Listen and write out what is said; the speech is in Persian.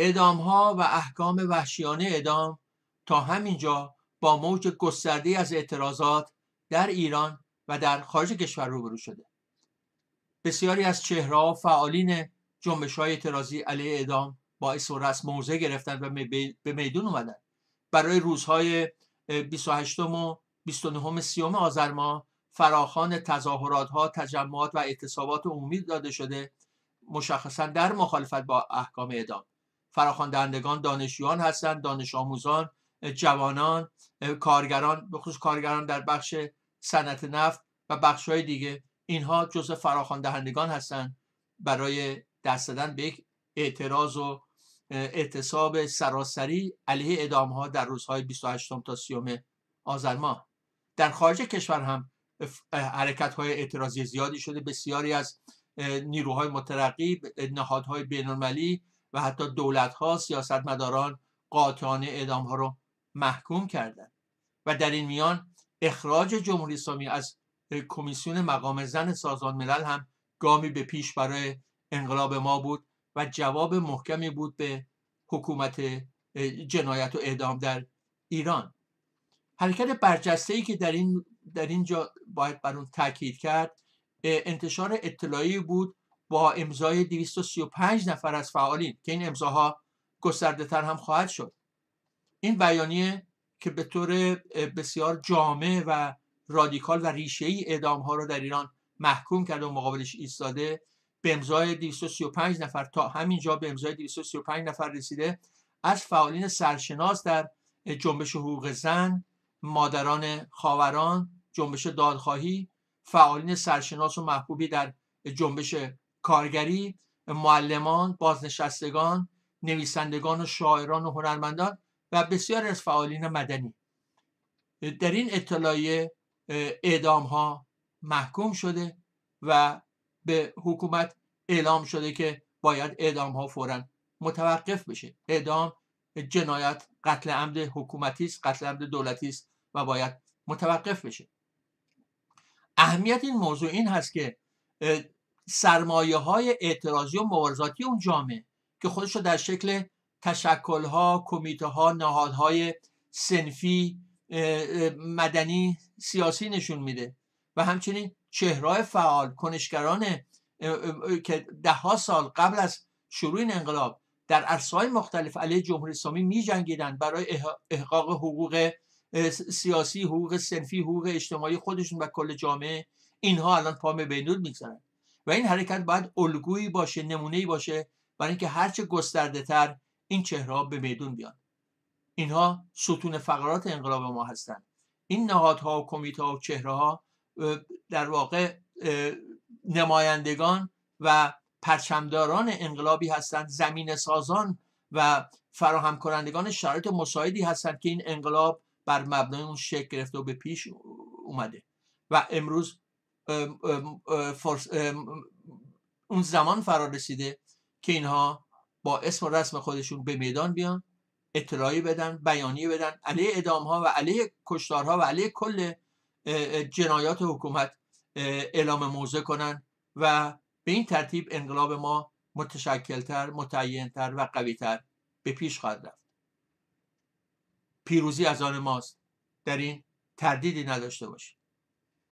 اعدام ها و احکام وحشیانه اعدام تا همینجا با موج گسترده از اعتراضات در ایران و در خارج کشور روبرو شده بسیاری از چهره و فعالین جنبش های اعتراضی علیه اعدام با و رسم موضع گرفتند و به میدون اومدن. برای روزهای 28 و 29 سیوم آذر ماه فراخان تظاهرات ها تجمعات و اعتصابات عمومی داده شده مشخصا در مخالفت با احکام اعدام فراخواندهندگان دانشجویان هستند دانش آموزان جوانان کارگران خصوص کارگران در بخش صنعت نفت و بخش های دیگه اینها جزء فراخواندهندگان هستند برای دست دادن به یک اعتراض و اعتصاب سراسری علیه ادامه ها در روزهای 28 تا 30 آذر ماه در خارج کشور هم حرکت های اعتراضی زیادی شده بسیاری از نیروهای مترقی نهادهای بین‌المللی، و حتی دولت ها سیاستمداران قاطعانه اعدام ها رو محکوم کردند و در این میان اخراج جمهوری اسلامی از کمیسیون مقام زن سازمان ملل هم گامی به پیش برای انقلاب ما بود و جواب محکمی بود به حکومت جنایت و اعدام در ایران حرکت برجسته ای که در این در اینجا باید بر اون تاکید کرد انتشار اطلاعی بود با امضای 235 نفر از فعالین که این امضاها گسترده تر هم خواهد شد این بیانیه که به طور بسیار جامع و رادیکال و ریشه ای اعدام ها را در ایران محکوم کرده و مقابلش ایستاده به امضای 235 نفر تا همینجا به امضای 235 نفر رسیده از فعالین سرشناس در جنبش حقوق زن مادران خاوران جنبش دادخواهی فعالین سرشناس و محبوبی در جنبش کارگری معلمان بازنشستگان نویسندگان و شاعران و هنرمندان و بسیاری از فعالین مدنی در این اطلاعیه اعدام ها محکوم شده و به حکومت اعلام شده که باید اعدام ها فورا متوقف بشه اعدام جنایت قتل عمد حکومتی است قتل عمد دولتی است و باید متوقف بشه اهمیت این موضوع این هست که سرمایه های اعتراضی و مبارزاتی اون جامعه که خودش رو در شکل تشکل ها کمیته ها های سنفی مدنی سیاسی نشون میده و همچنین چهرهای فعال کنشگران که ها سال قبل از شروع این انقلاب در عرصه‌های مختلف علیه جمهوری اسلامی می‌جنگیدند برای احقاق حقوق سیاسی، حقوق سنفی، حقوق اجتماعی خودشون و کل جامعه اینها الان پام به بینور و این حرکت باید الگویی باشه نمونه‌ای باشه برای اینکه هرچه گسترده تر این چهره به میدون بیان اینها ستون فقرات انقلاب ما هستند این نهادها و کمیته و چهره ها در واقع نمایندگان و پرچمداران انقلابی هستند زمین سازان و فراهم کنندگان شرایط مساعدی هستند که این انقلاب بر مبنای اون شکل گرفته و به پیش اومده و امروز اون زمان فرا رسیده که اینها با اسم و رسم خودشون به میدان بیان اطلاعی بدن بیانیه بدن علیه ادام ها و علیه ها و علیه کل جنایات حکومت اعلام موضع کنن و به این ترتیب انقلاب ما متشکلتر متعینتر و قویتر به پیش خواهد رفت پیروزی از آن ماست در این تردیدی نداشته باشید